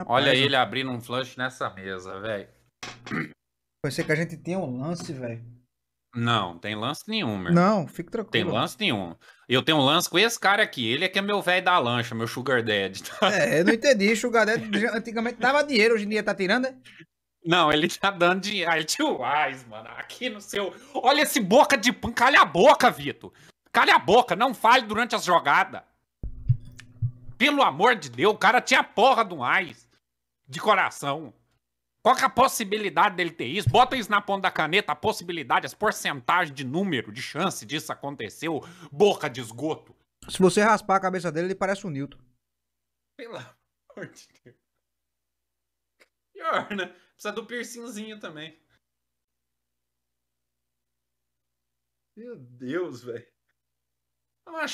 Rapaz, Olha ele abrindo um flush nessa mesa, velho. Pensei que a gente tinha um lance, velho. Não, tem lance nenhum, meu. Não, fica tranquilo. Tem lance nenhum. Eu tenho um lance com esse cara aqui. Ele é que é meu velho da lancha, meu Sugar Daddy. Tá? É, eu não entendi. Sugar Daddy antigamente dava dinheiro, hoje em dia tá tirando, né? Não, ele tá dando dinheiro. Aí, tio Wise, mano, aqui no seu. Olha esse boca de pan. Calha a boca, Vitor. Calha a boca, não fale durante as jogadas. Pelo amor de Deus, o cara tinha porra do Ice de coração. Qual é a possibilidade dele ter isso? Bota isso na ponta da caneta, a possibilidade, as porcentagens de número, de chance disso acontecer, boca de esgoto. Se você raspar a cabeça dele, ele parece um Newton. Pelo amor de Deus. Pior, né? Precisa do piercingzinho também. Meu Deus, velho. É uma